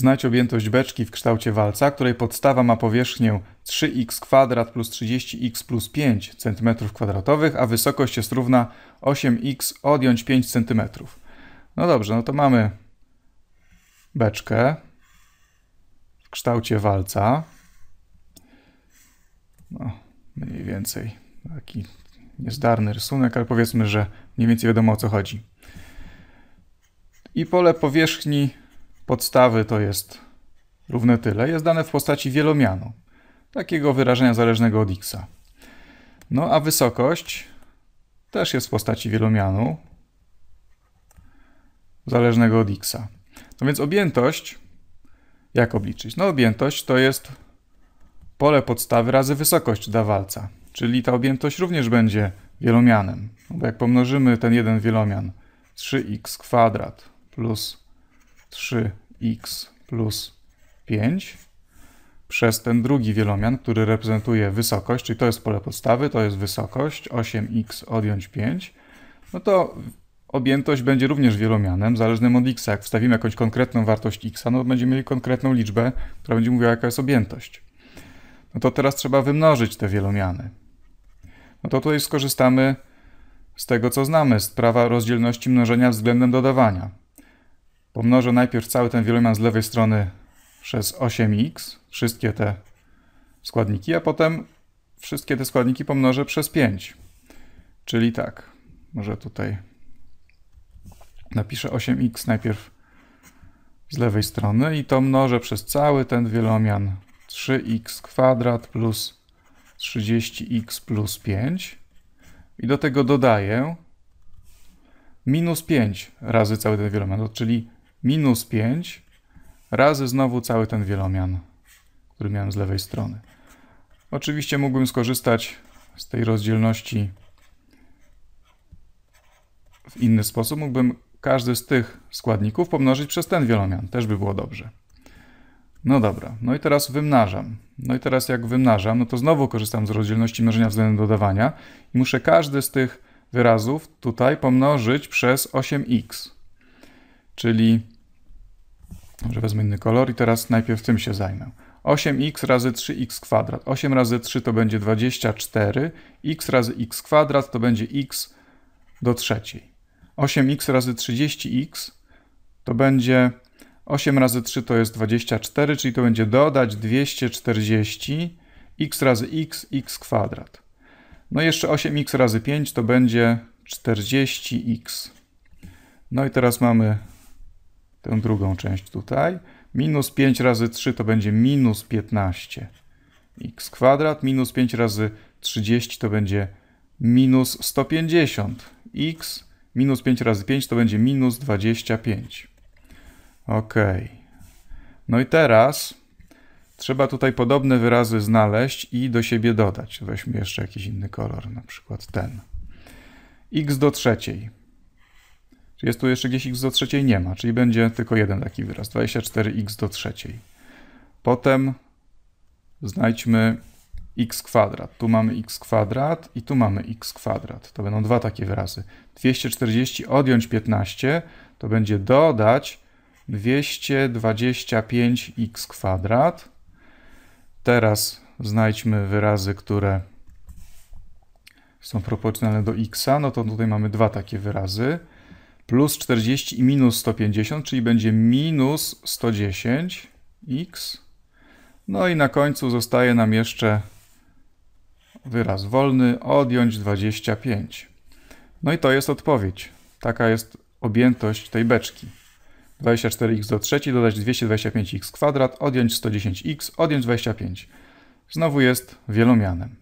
Znajdź objętość beczki w kształcie walca, której podstawa ma powierzchnię 3 x kwadrat plus 30x plus 5 cm2, a wysokość jest równa 8x odjąć 5 cm. No dobrze, no to mamy beczkę w kształcie walca. No, mniej więcej taki niezdarny rysunek, ale powiedzmy, że mniej więcej wiadomo o co chodzi. I pole powierzchni podstawy to jest równe tyle, jest dane w postaci wielomianu, takiego wyrażenia zależnego od x. No a wysokość też jest w postaci wielomianu zależnego od x. No więc objętość, jak obliczyć? No objętość to jest pole podstawy razy wysokość dla walca, czyli ta objętość również będzie wielomianem. No bo jak pomnożymy ten jeden wielomian 3x kwadrat plus 3 x plus 5 przez ten drugi wielomian, który reprezentuje wysokość, czyli to jest pole podstawy, to jest wysokość, 8x odjąć 5, no to objętość będzie również wielomianem, zależnym od x. Jak wstawimy jakąś konkretną wartość x, no będziemy mieli konkretną liczbę, która będzie mówiła, jaka jest objętość. No to teraz trzeba wymnożyć te wielomiany. No to tutaj skorzystamy z tego, co znamy, z prawa rozdzielności mnożenia względem dodawania pomnożę najpierw cały ten wielomian z lewej strony przez 8x, wszystkie te składniki, a potem wszystkie te składniki pomnożę przez 5. Czyli tak, może tutaj napiszę 8x najpierw z lewej strony i to mnożę przez cały ten wielomian 3x kwadrat plus 30x plus 5 i do tego dodaję minus 5 razy cały ten wielomian, czyli minus 5 razy znowu cały ten wielomian, który miałem z lewej strony. Oczywiście mógłbym skorzystać z tej rozdzielności w inny sposób. Mógłbym każdy z tych składników pomnożyć przez ten wielomian. Też by było dobrze. No dobra, no i teraz wymnażam. No i teraz jak wymnażam, no to znowu korzystam z rozdzielności mnożenia względem dodawania i muszę każdy z tych wyrazów tutaj pomnożyć przez 8x. Czyli że wezmę inny kolor i teraz najpierw tym się zajmę. 8x razy 3x kwadrat. 8 razy 3 to będzie 24. x razy x kwadrat to będzie x do trzeciej. 8x razy 30x to będzie 8 razy 3 to jest 24, czyli to będzie dodać 240 x razy x, x kwadrat. No i jeszcze 8x razy 5 to będzie 40x. No i teraz mamy tę drugą część tutaj. Minus 5 razy 3 to będzie minus 15 x kwadrat, minus 5 razy 30 to będzie minus 150 x, minus 5 razy 5 to będzie minus 25. Ok. No i teraz trzeba tutaj podobne wyrazy znaleźć i do siebie dodać. Weźmy jeszcze jakiś inny kolor, na przykład ten. x do trzeciej czy Jest tu jeszcze gdzieś x do trzeciej? Nie ma, czyli będzie tylko jeden taki wyraz, 24x do trzeciej. Potem znajdźmy x kwadrat. Tu mamy x kwadrat i tu mamy x kwadrat. To będą dwa takie wyrazy. 240 odjąć 15 to będzie dodać 225x kwadrat. Teraz znajdźmy wyrazy, które są proporcjonalne do x, no to tutaj mamy dwa takie wyrazy plus 40 i minus 150, czyli będzie minus 110x. No i na końcu zostaje nam jeszcze wyraz wolny, odjąć 25. No i to jest odpowiedź. Taka jest objętość tej beczki. 24x do trzeciej, dodać 225x kwadrat, odjąć 110x, odjąć 25. Znowu jest wielomianem.